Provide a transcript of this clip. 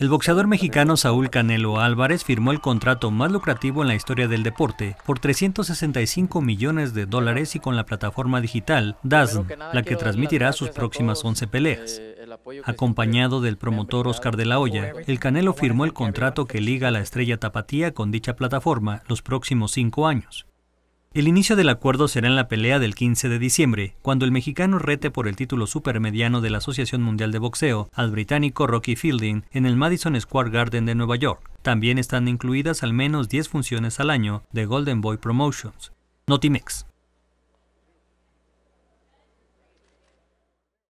El boxeador mexicano Saúl Canelo Álvarez firmó el contrato más lucrativo en la historia del deporte por 365 millones de dólares y con la plataforma digital DAZN, la que transmitirá sus próximas 11 peleas. Eh, Acompañado del promotor Oscar de la Hoya, el Canelo firmó el contrato que liga a la estrella tapatía con dicha plataforma los próximos cinco años. El inicio del acuerdo será en la pelea del 15 de diciembre, cuando el mexicano rete por el título supermediano de la Asociación Mundial de Boxeo al británico Rocky Fielding en el Madison Square Garden de Nueva York. También están incluidas al menos 10 funciones al año de Golden Boy Promotions. Notimex.